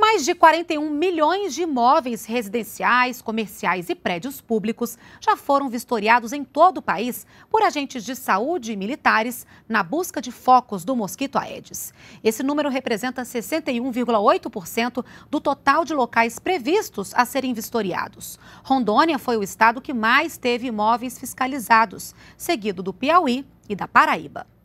Mais de 41 milhões de imóveis residenciais, comerciais e prédios públicos já foram vistoriados em todo o país por agentes de saúde e militares na busca de focos do mosquito Aedes. Esse número representa 61,8% do total de locais previstos a serem vistoriados. Rondônia foi o estado que mais teve imóveis fiscalizados, seguido do Piauí e da Paraíba.